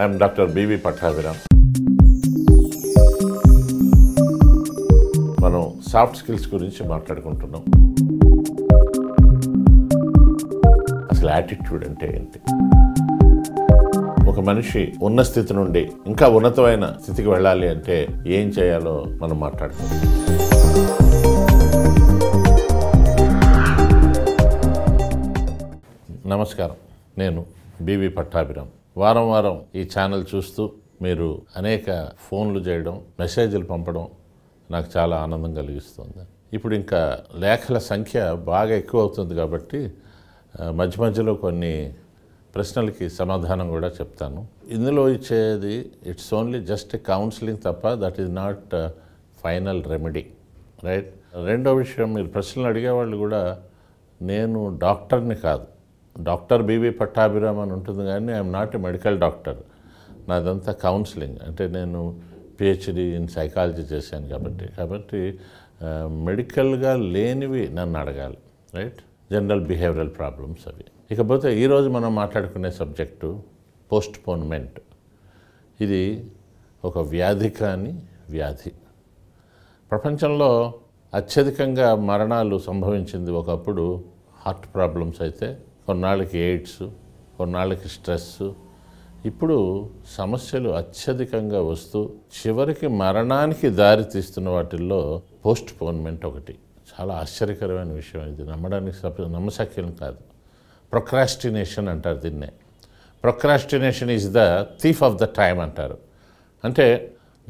I'm doctor BV Pattabhiram మనం soft skills గురించి మాట్లాడుకుంటున్నాం అసలు యాటిట్యూడ్ అంటే ఏంటి ఒక మనిషి ఉన్న స్థితి నుండి ఇంకా ఉన్నతమైన స్థితికి వెళ్ళాలి అంటే ఏం చేయాలో మనం మాట్లాడుకుంటాం నమస్కారం నేను బీవీ పట్టాభిరామ్ వారం వారం ఈ ఛానల్ చూస్తూ మీరు అనేక ఫోన్లు చేయడం మెసేజ్లు పంపడం నాకు చాలా ఆనందం కలిగిస్తుంది ఇప్పుడు ఇంకా లేఖల సంఖ్య బాగా ఎక్కువ అవుతుంది కాబట్టి మధ్య మధ్యలో కొన్ని ప్రశ్నలకి సమాధానం కూడా చెప్తాను ఇందులో ఇచ్చేది ఇట్స్ ఓన్లీ జస్ట్ కౌన్సిలింగ్ తప్ప that is not final remedy right రెండో విషయం మీరు ప్రశ్నలు అడిగేవాళ్ళు కూడా నేను డాక్టర్ని కాదు డాక్టర్ బీబీ పట్టాభిరామ్ అని ఉంటుంది కానీ I'm not a medical doctor నాదంతా కౌన్సిలింగ్ అంటే నేను పిహెచ్డి ఇన్ సైకాలజీ చేశాను కాబట్టి కాబట్టి మెడికల్గా లేనివి నన్ను అడగాలి రైట్ జనరల్ బిహేవియరల్ ప్రాబ్లమ్స్ అవి ఇకపోతే ఈరోజు మనం మాట్లాడుకునే సబ్జెక్టు పోస్ట్ పోన్మెంట్ ఇది ఒక వ్యాధి కాని వ్యాధి ప్రపంచంలో అత్యధికంగా మరణాలు సంభవించింది ఒకప్పుడు హార్ట్ ప్రాబ్లమ్స్ అయితే కొన్నాళ్ళకి ఎయిడ్స్ కొన్నాళ్ళకి స్ట్రెస్ ఇప్పుడు సమస్యలు అత్యధికంగా వస్తూ చివరికి మరణానికి దారితీస్తున్న వాటిల్లో పోస్ట్ పోన్మెంట్ ఒకటి చాలా ఆశ్చర్యకరమైన విషయం ఇది నమ్మడానికి నమ్మశక్యం కాదు ప్రొక్రాస్టినేషన్ అంటారు దీన్నే procrastination is the thief of the time అంటారు అంటే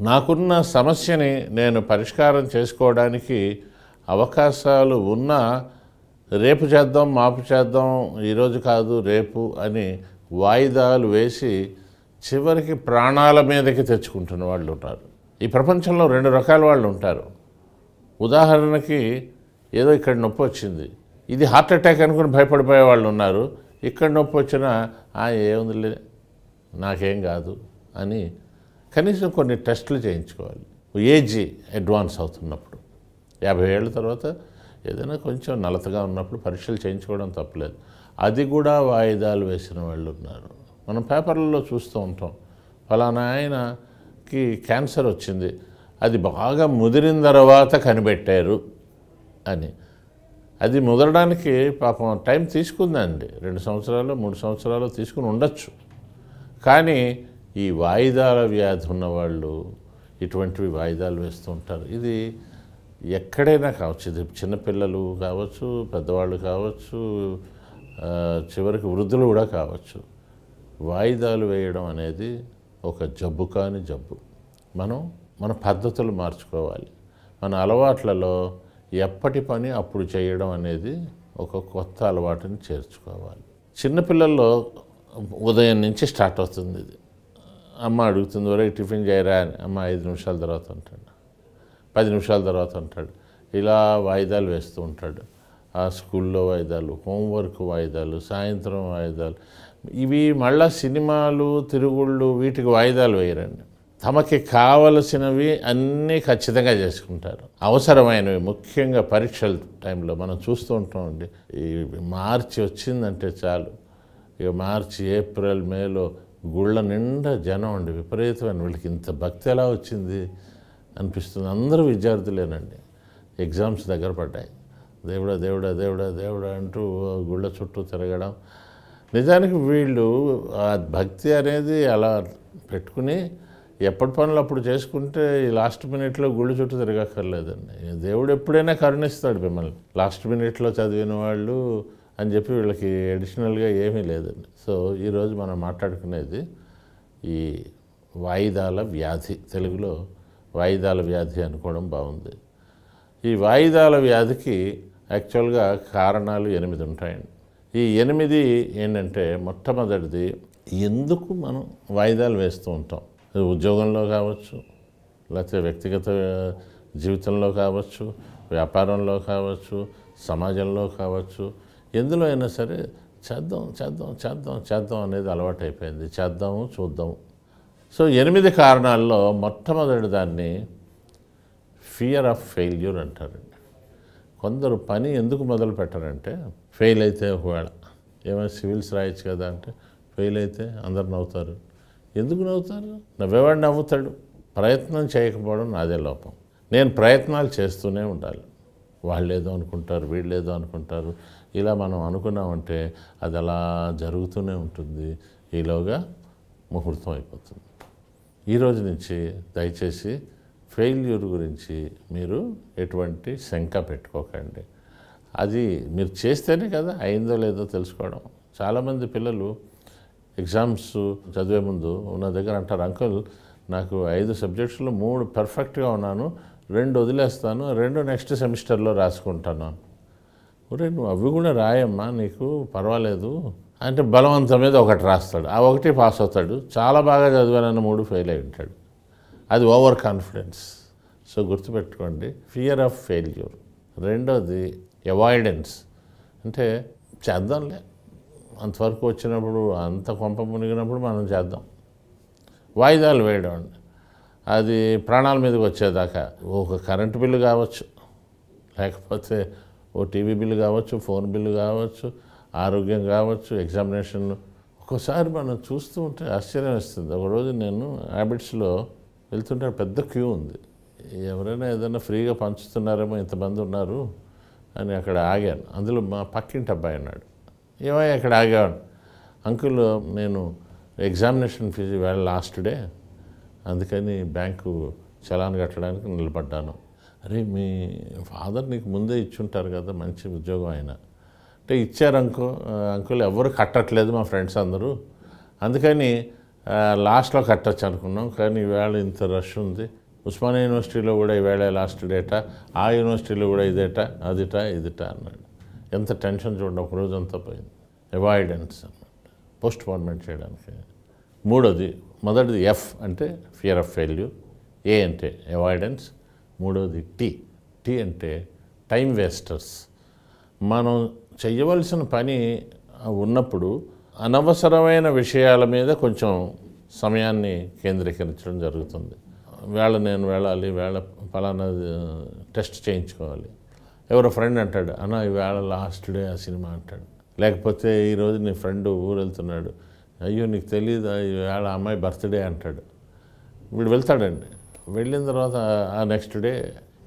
నాకున్న సమస్యని నేను పరిష్కారం చేసుకోవడానికి అవకాశాలు ఉన్నా రేపు చేద్దాం మాపు చేద్దాం ఈరోజు కాదు రేపు అని వాయిదాలు వేసి చివరికి ప్రాణాల మీదకి తెచ్చుకుంటున్న వాళ్ళు ఉంటారు ఈ ప్రపంచంలో రెండు రకాల వాళ్ళు ఉంటారు ఉదాహరణకి ఏదో ఇక్కడ నొప్పి వచ్చింది ఇది హార్ట్ అటాక్ అనుకుని భయపడిపోయే వాళ్ళు ఉన్నారు ఇక్కడ నొప్పి వచ్చినా ఏముందిలే నాకేం కాదు అని కనీసం కొన్ని టెస్టులు చేయించుకోవాలి ఏజీ అడ్వాన్స్ అవుతున్నప్పుడు యాభై ఏళ్ళ తర్వాత ఏదైనా కొంచెం నలతగా ఉన్నప్పుడు పరీక్షలు చేయించుకోవడం తప్పలేదు అది కూడా వాయిదాలు వేసిన వాళ్ళు ఉన్నారు మనం పేపర్లలో చూస్తూ ఉంటాం ఫలానా ఆయనకి క్యాన్సర్ వచ్చింది అది బాగా ముదిరిన తర్వాత కనిపెట్టారు అని అది ముదరడానికి పాపం టైం తీసుకుందండి రెండు సంవత్సరాలు మూడు సంవత్సరాలు తీసుకుని ఉండొచ్చు కానీ ఈ వాయిదాల వ్యాధి ఉన్నవాళ్ళు ఇటువంటివి వాయిదాలు వేస్తూ ఉంటారు ఇది ఎక్కడైనా కావచ్చు ఇది చిన్నపిల్లలు కావచ్చు పెద్దవాళ్ళు కావచ్చు చివరికి వృద్ధులు కూడా కావచ్చు వాయిదాలు వేయడం అనేది ఒక జబ్బు కాని జబ్బు మనం మన పద్ధతులు మార్చుకోవాలి మన అలవాట్లలో ఎప్పటి పని అప్పుడు చేయడం అనేది ఒక కొత్త అలవాటుని చేర్చుకోవాలి చిన్నపిల్లల్లో ఉదయం నుంచి స్టార్ట్ అవుతుంది ఇది అమ్మ అడుగుతుంది వరకు టిఫిన్ చేయరా అని అమ్మ ఐదు నిమిషాల తర్వాత ఉంటాడు పది నిమిషాల తర్వాత ఉంటాడు ఇలా వాయిదాలు వేస్తూ ఉంటాడు ఆ స్కూల్లో వాయిదాలు హోంవర్క్ వాయిదాలు సాయంత్రం వాయిదాలు ఇవి మళ్ళా సినిమాలు తిరుగుళ్ళు వీటికి వాయిదాలు వేయరండి తమకి కావలసినవి అన్నీ ఖచ్చితంగా చేసుకుంటారు అవసరమైనవి ముఖ్యంగా పరీక్షల టైంలో మనం చూస్తూ ఉంటామండి ఈ మార్చి వచ్చిందంటే చాలు ఇక మార్చి ఏప్రిల్ మేలో గుళ్ళ నిండా జనం అండి విపరీతమైన వీళ్ళకి ఇంత భక్తి ఎలా వచ్చింది అనిపిస్తుంది అందరూ విద్యార్థులేనండి ఎగ్జామ్స్ దగ్గర పడ్డాయి దేవుడా దేవుడా దేవుడా దేవుడా అంటూ గుళ్ళ చుట్టూ తిరగడం నిజానికి వీళ్ళు ఆ భక్తి అనేది అలా పెట్టుకుని ఎప్పటి పనులు అప్పుడు చేసుకుంటే ఈ లాస్ట్ మినిట్లో గుళ్ళు చుట్టూ తిరగక్కర్లేదండి దేవుడు ఎప్పుడైనా కరుణిస్తాడు మిమ్మల్ని లాస్ట్ మినిట్లో చదివిన వాళ్ళు అని చెప్పి వీళ్ళకి అడిషనల్గా ఏమీ లేదండి సో ఈరోజు మనం మాట్లాడుకునేది ఈ వాయిదాల వ్యాధి తెలుగులో వాయిదాల వ్యాధి అనుకోవడం బాగుంది ఈ వాయిదాల వ్యాధికి యాక్చువల్గా కారణాలు ఎనిమిది ఉంటాయండి ఈ ఎనిమిది ఏంటంటే మొట్టమొదటిది ఎందుకు మనం వాయిదాలు వేస్తూ ఉంటాం ఉద్యోగంలో కావచ్చు లేకపోతే వ్యక్తిగత జీవితంలో కావచ్చు వ్యాపారంలో కావచ్చు సమాజంలో కావచ్చు ఎందులో అయినా సరే చేద్దాం చేద్దాం చేద్దాం చేద్దాం అనేది అలవాటైపోయింది చేద్దాము చూద్దాము సో ఎనిమిది కారణాల్లో మొట్టమొదటి దాన్ని ఫియర్ ఆఫ్ ఫెయిల్యూర్ అంటారండి కొందరు పని ఎందుకు మొదలు పెట్టారంటే ఫెయిల్ అయితే ఒకవేళ ఏమైనా సివిల్స్ రాయొచ్చు కదా అంటే ఫెయిల్ అయితే అందరు నవ్వుతారు ఎందుకు నవ్వుతారు నవ్వేవాడు నవ్వుతాడు ప్రయత్నం చేయకపోవడం నాదే లోపం నేను ప్రయత్నాలు చేస్తూనే ఉండాలి వాళ్ళు ఏదో అనుకుంటారు వీళ్ళు ఏదో అనుకుంటారు ఇలా మనం అనుకున్నామంటే అది అలా జరుగుతూనే ఉంటుంది ఈలోగా ముహూర్తం అయిపోతుంది ఈరోజు నుంచి దయచేసి ఫెయిల్యూర్ గురించి మీరు ఎటువంటి శంక పెట్టుకోకండి అది మీరు చేస్తేనే కదా అయిందో లేదో తెలుసుకోవడం చాలామంది పిల్లలు ఎగ్జామ్స్ చదివే ముందు ఉన్న దగ్గర అంటారు అంకుల్ నాకు ఐదు సబ్జెక్ట్స్లో మూడు పర్ఫెక్ట్గా ఉన్నాను రెండు వదిలేస్తాను రెండు నెక్స్ట్ సెమిస్టర్లో రాసుకుంటాను ఒరే నువ్వు అవి కూడా రాయమ్మా నీకు పర్వాలేదు అంటే బలవంతం మీద ఒకటి రాస్తాడు ఆ ఒకటి పాస్ అవుతాడు చాలా బాగా చదివానన్న మూడు ఫెయిల్ అయి ఉంటాడు అది ఓవర్ కాన్ఫిడెన్స్ సో గుర్తుపెట్టుకోండి ఫియర్ ఆఫ్ ఫెయిల్యూర్ రెండోది అవాయిడెన్స్ అంటే చేద్దాంలే అంతవరకు వచ్చినప్పుడు అంత కొంప మునిగినప్పుడు మనం చేద్దాం వాయిదాలు వేయడం అండి అది ప్రాణాల మీదకి వచ్చేదాకా ఒక కరెంటు బిల్లు కావచ్చు లేకపోతే ఓ టీవీ బిల్లు కావచ్చు ఫోన్ బిల్లు కావచ్చు ఆరోగ్యం కావచ్చు ఎగ్జామినేషన్ ఒక్కోసారి మనం చూస్తూ ఉంటే ఆశ్చర్యం ఇస్తుంది ఒకరోజు నేను హ్యాబిట్స్లో వెళ్తుంటే పెద్ద క్యూ ఉంది ఎవరైనా ఏదైనా ఫ్రీగా పంచుతున్నారేమో ఇంతమంది ఉన్నారు అని అక్కడ ఆగాను అందులో మా పక్కింటి అబ్బాయి అన్నాడు ఏమయ్య అక్కడ ఆగాను అంకుల్ నేను ఎగ్జామినేషన్ ఫీజు వేళ లాస్ట్ డే అందుకని బ్యాంకు చలాన్ కట్టడానికి నిలబడ్డాను అరే మీ ఫాదర్ నీకు ముందే ఇచ్చుంటారు కదా మంచి ఉద్యోగం అయినా అంటే ఇచ్చారు అంకు అంకుల్ ఎవరు కట్టట్లేదు మా ఫ్రెండ్స్ అందరూ అందుకని లాస్ట్లో కట్టచ్చు అనుకున్నాం కానీ ఈవేళ ఇంత రష్ ఉంది ఉస్మానియా యూనివర్సిటీలో కూడా ఈవేళ లాస్ట్ డేటా ఆ యూనివర్సిటీలో కూడా ఇదేటా అదిటా ఇదిటా అన్నాడు ఎంత టెన్షన్ చూడండి ఒక రోజు అంతా పోయింది అవాయిడెన్స్ అన్నమాట పోస్ట్ పోన్మెంట్ చేయడానికి మూడోది మొదటిది ఎఫ్ అంటే ఫియర్ ఆఫ్ ఫెయిల్యూ ఏ అంటే అవాయిడెన్స్ మూడోది టీ టీ అంటే టైం వేస్టర్స్ మనం చేయవలసిన పని ఉన్నప్పుడు అనవసరమైన విషయాల మీద కొంచెం సమయాన్ని కేంద్రీకరించడం జరుగుతుంది వేళ నేను వెళ్ళాలి వేళ ఫలానా టెస్ట్ చేయించుకోవాలి ఎవరో ఫ్రెండ్ అంటాడు అన్న ఈ వేళ లాస్ట్ డే ఆ సినిమా అంటాడు లేకపోతే ఈరోజు నీ ఫ్రెండ్ ఊరు వెళ్తున్నాడు అయ్యో నీకు తెలియదు వేళ అమ్మాయి బర్త్డే అంటాడు వీడు వెళ్తాడండి వెళ్ళిన తర్వాత ఆ నెక్స్ట్ డే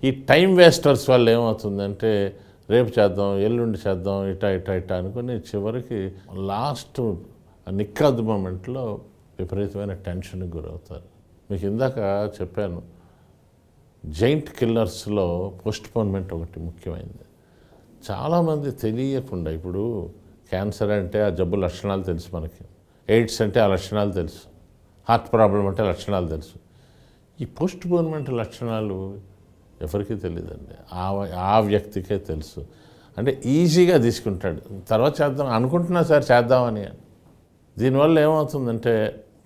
ఈ టైం వేస్టర్స్ వల్ల ఏమవుతుందంటే రేపు చేద్దాం ఎల్లుండి చేద్దాం ఇటా ఇటా ఇటా అనుకుని చివరికి లాస్ట్ నిక్కద్ మూమెంట్లో విపరీతమైన టెన్షన్కి గురవుతారు మీకు ఇందాక చెప్పాను జైంట్ కిల్లర్స్లో పోస్ట్పోన్మెంట్ ఒకటి ముఖ్యమైనది చాలామంది తెలియకుండా ఇప్పుడు క్యాన్సర్ అంటే ఆ జబ్బు లక్షణాలు తెలుసు మనకి ఎయిడ్స్ అంటే ఆ లక్షణాలు తెలుసు హార్ట్ ప్రాబ్లం అంటే లక్షణాలు తెలుసు ఈ పోస్ట్ పోన్మెంట్ లక్షణాలు ఎవరికీ తెలియదండి ఆ ఆ వ్యక్తికే తెలుసు అంటే ఈజీగా తీసుకుంటాడు తర్వాత చేద్దాం అనుకుంటున్నా సార్ చేద్దామని దీనివల్ల ఏమవుతుందంటే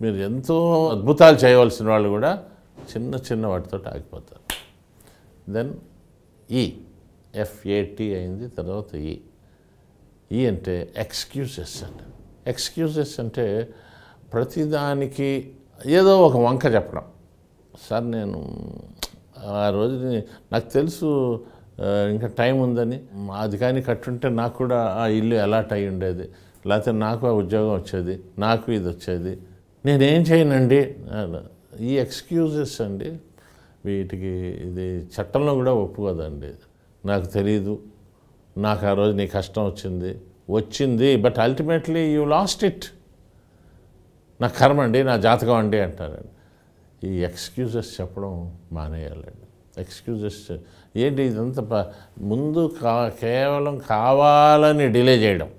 మీరు ఎంతో అద్భుతాలు చేయవలసిన వాళ్ళు కూడా చిన్న చిన్న వాటితో ఆగిపోతారు దెన్ ఈ ఎఫ్ఏటి అయింది తర్వాత ఈ e. ఈ e అంటే ఎక్స్క్యూజెస్ అండి ఎక్స్క్యూజెస్ అంటే ప్రతిదానికి ఏదో ఒక వంక చెప్పడం సార్ నేను ఆ రోజు నాకు తెలుసు ఇంకా టైం ఉందని అది కానీ కట్టుంటే నాకు కూడా ఆ ఇల్లు అలాట్ అయి ఉండేది లేకపోతే నాకు ఆ ఉద్యోగం వచ్చేది నాకు ఇది వచ్చేది నేనేం చేయనండి ఈ ఎక్స్క్యూజెస్ అండి వీటికి ఇది చట్టంలో కూడా ఒప్పుకోదండి నాకు తెలీదు నాకు ఆ రోజు నీ కష్టం వచ్చింది వచ్చింది but ultimately you lost it నా కర్మ అండి నా జాతకం అండి అంటారండి ఈ ఎక్స్క్యూజెస్ చెప్పడం మానేయాలండి ఎక్స్క్యూజెస్ ఏంటి ఇదంతా ముందు కా కేవలం కావాలని డిలే చేయడం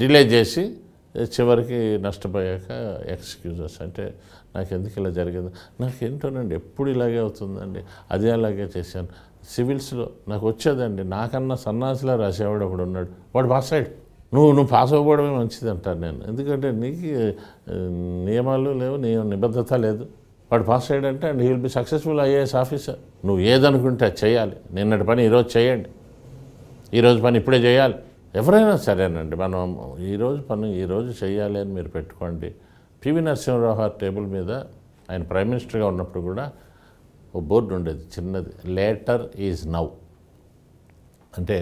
డిలే చేసి చివరికి నష్టపోయాక ఎక్స్క్యూజెస్ అంటే నాకు ఎందుకు ఇలా జరిగింది ఏంటోనండి ఎప్పుడు ఇలాగే అవుతుందండి అదే అలాగే చేశాను సివిల్స్లో నాకు వచ్చేదండి నాకన్నా సన్నాసిలా రాసేవాడు అప్పుడు ఉన్నాడు వాడు పాస్ అయ్యాడు నువ్వు నువ్వు పాస్ అవ్వకపోవడమే మంచిది అంటాను నేను ఎందుకంటే నీకు నియమాలు లేవు నీ నిబద్ధత లేదు వాడు పాస్ అయ్యాడంటే and he will be successful IAS officer నువ్వు ఏదనుకుంటే అది చేయాలి నిన్నటి పని ఈరోజు చేయండి ఈరోజు పని ఇప్పుడే చేయాలి ఎవరైనా సరేనండి మనం ఈరోజు పని ఈరోజు చేయాలి అని మీరు పెట్టుకోండి పివి నరసింహరావు గారి టేబుల్ మీద ఆయన ప్రైమ్ మినిస్టర్గా ఉన్నప్పుడు కూడా ఓ బోర్డు ఉండేది చిన్నది లేటర్ ఈజ్ నౌ అంటే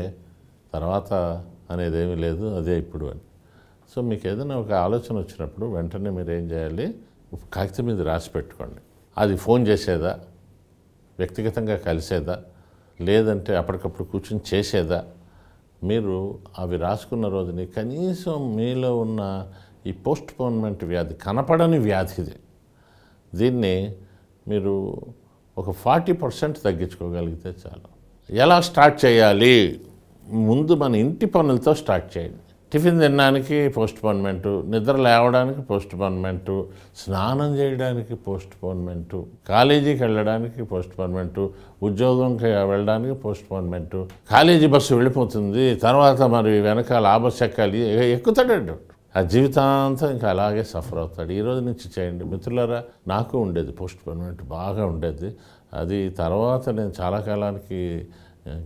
తర్వాత అనేది ఏమీ లేదు అదే ఇప్పుడు అని సో మీకు ఏదైనా ఒక ఆలోచన వచ్చినప్పుడు వెంటనే మీరు ఏం చేయాలి కాగితం మీద రాసి పెట్టుకోండి అది ఫోన్ చేసేదా వ్యక్తిగతంగా కలిసేదా లేదంటే అప్పటికప్పుడు కూర్చొని చేసేదా మీరు అవి రాసుకున్న రోజుని కనీసం మీలో ఉన్న ఈ పోస్ట్ పోన్మెంట్ వ్యాధి కనపడని వ్యాధి ఇది దీన్ని మీరు ఒక ఫార్టీ పర్సెంట్ తగ్గించుకోగలిగితే చాలు ఎలా స్టార్ట్ చేయాలి ముందు మన ఇంటి పనులతో స్టార్ట్ చేయండి టిఫిన్ తినడానికి పోస్ట్ నిద్ర లేవడానికి పోస్ట్ స్నానం చేయడానికి పోస్ట్ కాలేజీకి వెళ్ళడానికి పోస్ట్ ఉద్యోగంకి వెళ్ళడానికి పోస్ట్ కాలేజీ బస్సు వెళ్ళిపోతుంది తర్వాత మరి వెనకాల ఆవశ్యకాలు ఎక్కుతాడు ఆ జీవితాంతం ఇంకా అలాగే సఫర్ అవుతాడు ఈ రోజు నుంచి చేయండి మిత్రులరా నాకు ఉండేది పోస్ట్ బాగా ఉండేది అది తర్వాత నేను చాలా కాలానికి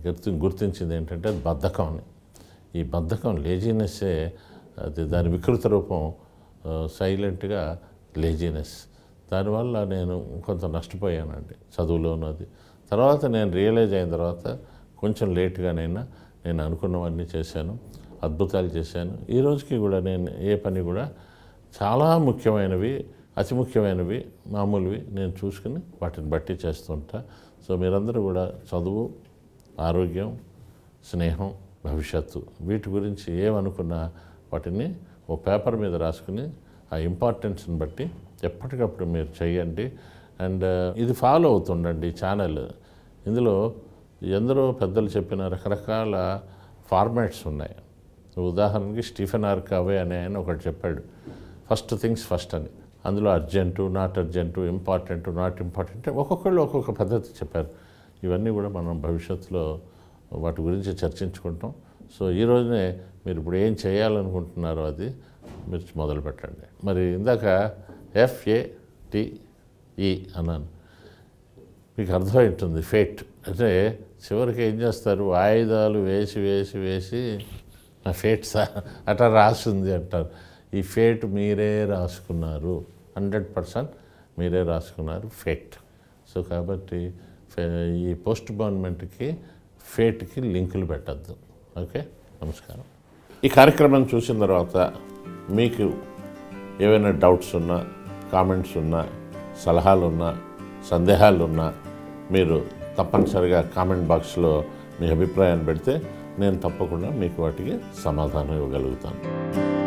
గుర్తి గుర్తించింది ఏంటంటే బద్ధకం అని ఈ బద్ధకం లేజీనెస్సే అది దాని వికృత రూపం సైలెంట్గా లేజీనెస్ దానివల్ల నేను కొంత నష్టపోయానండి చదువులోనూ అది తర్వాత నేను రియలైజ్ అయిన తర్వాత కొంచెం లేట్గానైనా నేను అనుకున్నవన్నీ చేశాను అద్భుతాలు చేశాను ఈ రోజుకి కూడా నేను ఏ పని కూడా చాలా ముఖ్యమైనవి అతి ముఖ్యమైనవి మామూలువి నేను చూసుకుని వాటిని బట్టి చేస్తుంటా సో మీరందరూ కూడా చదువు ఆరోగ్యం స్నేహం భవిష్యత్తు వీటి గురించి ఏమనుకున్నా వాటిని ఓ పేపర్ మీద రాసుకుని ఆ ఇంపార్టెన్స్ని బట్టి ఎప్పటికప్పుడు మీరు చేయండి అండ్ uh, ఇది ఫాలో అవుతుండండి ఛానల్ ఇందులో ఎందరో పెద్దలు చెప్పిన రకరకాల ఫార్మాట్స్ ఉన్నాయి ఉదాహరణకి స్టీఫెన్ ఆర్ కవే అనే ఆయన ఒకటి చెప్పాడు ఫస్ట్ థింగ్స్ ఫస్ట్ అని అందులో urgent not urgent important not important ఒక్కొక్కళ్ళు ఒక్కొక్క పద్ధతి చెప్పారు ఇవన్నీ కూడా మనం భవిష్యత్తులో వాటి గురించి చర్చించుకుంటాం సో ఈ మీరు ఇప్పుడు ఏం చేయాలనుకుంటున్నారో అది మీరు మొదలు పెట్టండి మరి ఇందాక ఎఫ్ఏటిఈ e అన్నాను మీకు అర్థమై ఉంటుంది ఫేట్ అంటే చివరికి ఏం చేస్తారు వాయిదాలు వేసి వేసి వేసి నా ఫేట్ సా అట్లా రాసింది అంటారు ఈ ఫేట్ మీరే రాసుకున్నారు హండ్రెడ్ పర్సెంట్ మీరే రాసుకున్నారు ఫేట్ సో కాబట్టి ఈ పోస్ట్ గవర్నమెంట్కి ఫేట్కి లింకులు పెట్టద్దు ఓకే నమస్కారం ఈ కార్యక్రమం చూసిన తర్వాత మీకు ఏవైనా డౌట్స్ ఉన్నా కామెంట్స్ ఉన్నా సలహాలు ఉన్నా సందేహాలు ఉన్నా మీరు తప్పనిసరిగా కామెంట్ బాక్స్లో మీ అభిప్రాయాన్ని పెడితే నేను తప్పకుండా మీకు వాటికి సమాధానం ఇవ్వగలుగుతాను